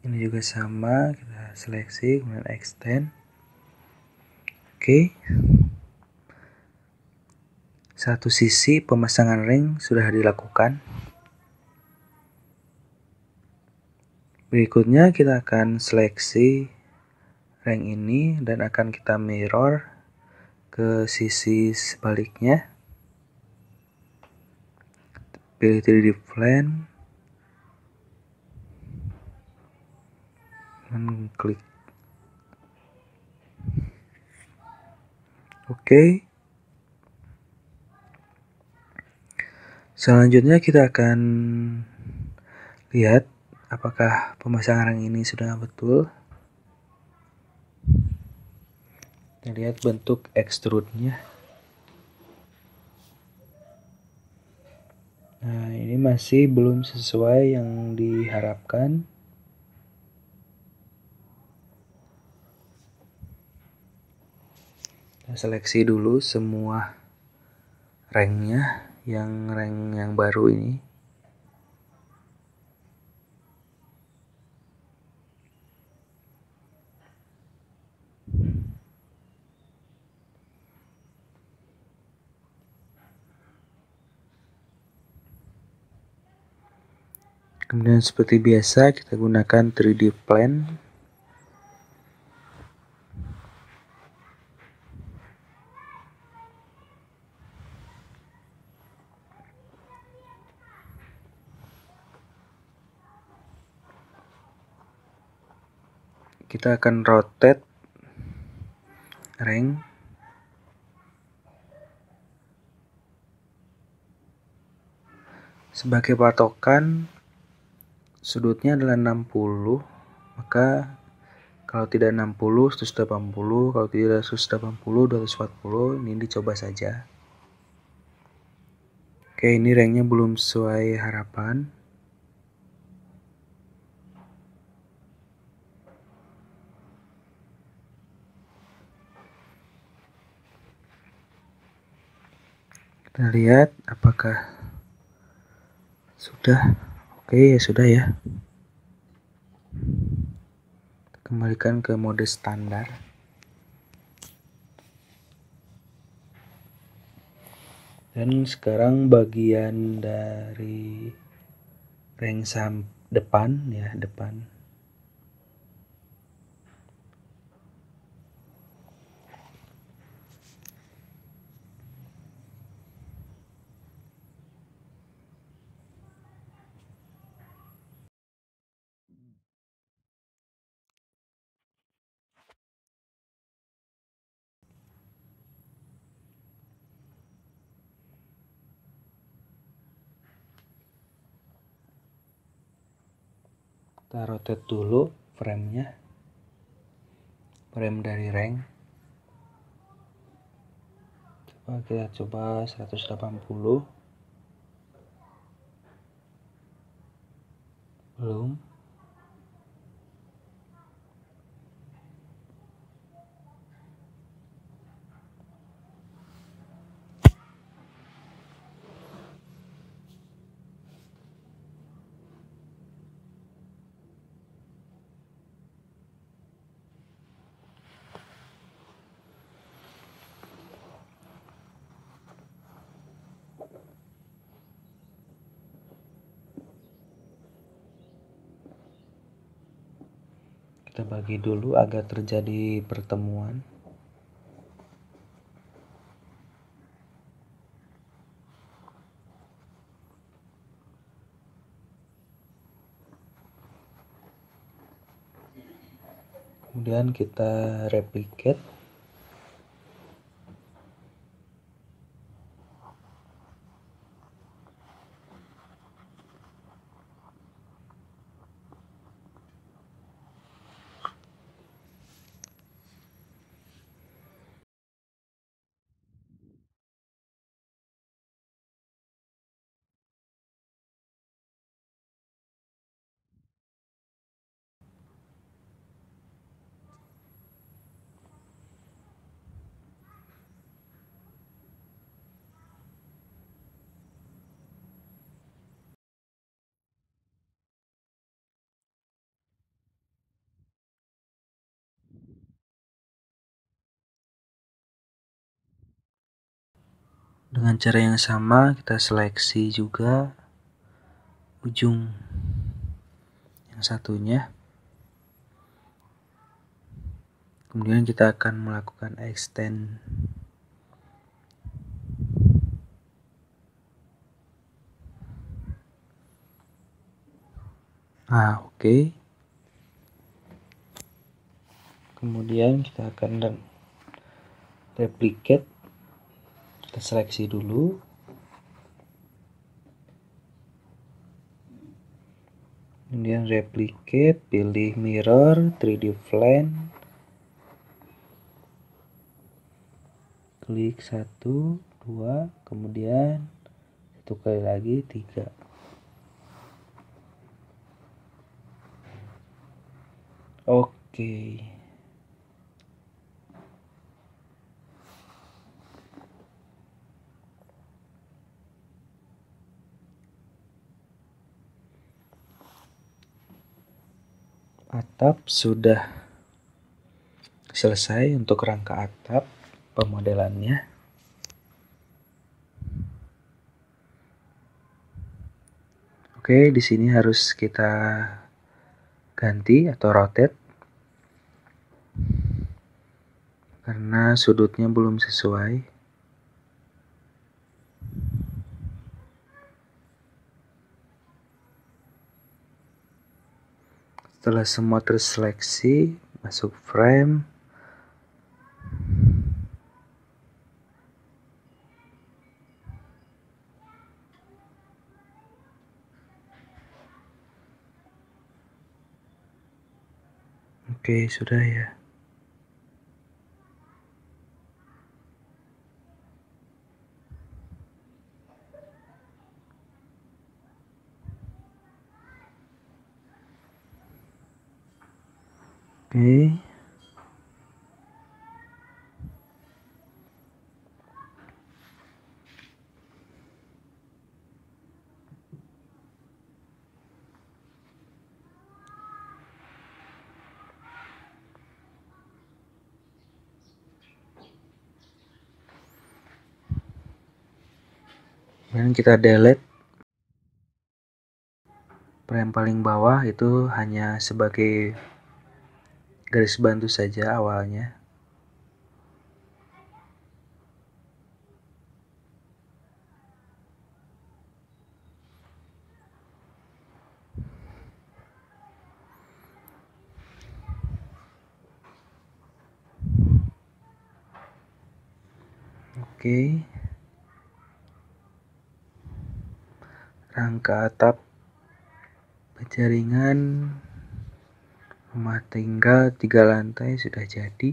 ini juga sama kita seleksi kemudian extend oke satu sisi pemasangan ring sudah dilakukan berikutnya kita akan seleksi ring ini dan akan kita mirror ke sisi sebaliknya pilih 3D plane klik oke okay. selanjutnya kita akan lihat apakah pemasangan rang ini sudah betul kita lihat bentuk extrude-nya Nah, ini masih belum sesuai yang diharapkan. seleksi dulu semua ranknya yang rank yang baru ini Kemudian seperti biasa kita gunakan 3D plan kita akan rotate ring sebagai patokan sudutnya adalah 60 maka kalau tidak 60 180 kalau tidak 180 240 ini dicoba saja oke ini ringnya belum sesuai harapan kita lihat apakah sudah oke ya sudah ya kembalikan ke mode standar dan sekarang bagian dari range depan ya depan kita rotate dulu framenya frame dari rank coba kita coba 180 kita bagi dulu agar terjadi pertemuan kemudian kita replicate dengan cara yang sama kita seleksi juga ujung yang satunya kemudian kita akan melakukan extend nah oke okay. kemudian kita akan replicate kita seleksi dulu kemudian replicate pilih mirror 3D plane klik 1 2 kemudian satu kali lagi 3 oke okay. atap sudah selesai untuk rangka atap pemodelannya Oke, di sini harus kita ganti atau rotate karena sudutnya belum sesuai. setelah semua terseleksi masuk frame Oke, okay, sudah ya. Oke. Okay. Kemudian kita delete frame paling bawah itu hanya sebagai garis bantu saja awalnya. Oke. Okay. Rangka atap jaringan, rumah tinggal tiga lantai sudah jadi.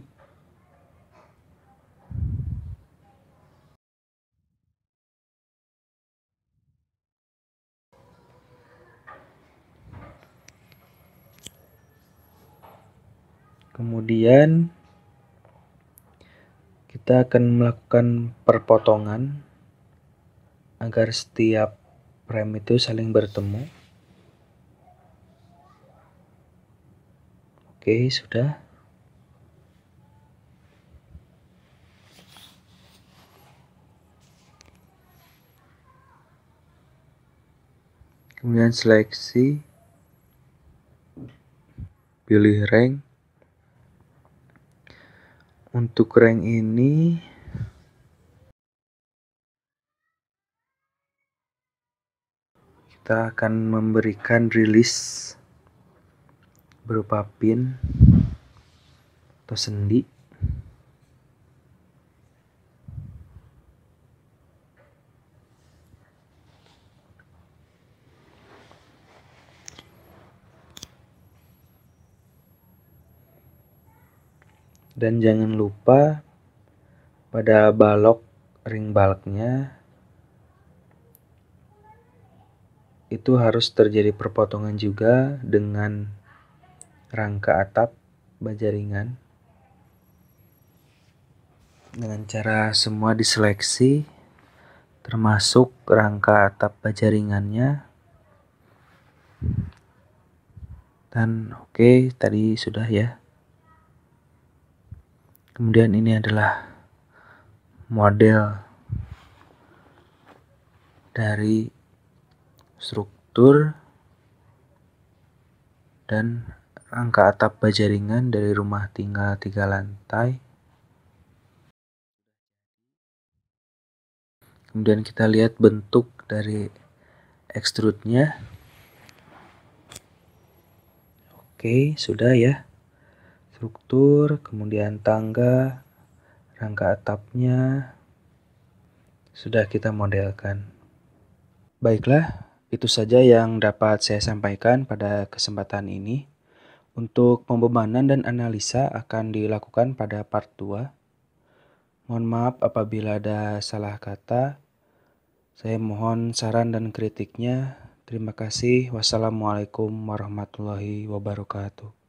Kemudian kita akan melakukan perpotongan agar setiap frame itu saling bertemu. Oke, sudah. Kemudian seleksi pilih rank. Untuk rank ini kita akan memberikan rilis berupa pin atau sendi dan jangan lupa pada balok ring baloknya itu harus terjadi perpotongan juga dengan rangka atap baja ringan dengan cara semua diseleksi termasuk rangka atap baja ringannya dan oke okay, tadi sudah ya kemudian ini adalah model dari struktur dan rangka atap baja ringan dari rumah tinggal tiga lantai. Kemudian kita lihat bentuk dari extrude-nya. Oke, sudah ya. Struktur, kemudian tangga, rangka atapnya sudah kita modelkan. Baiklah, itu saja yang dapat saya sampaikan pada kesempatan ini. Untuk pembebanan dan analisa akan dilakukan pada part 2. Mohon maaf apabila ada salah kata. Saya mohon saran dan kritiknya. Terima kasih. Wassalamualaikum warahmatullahi wabarakatuh.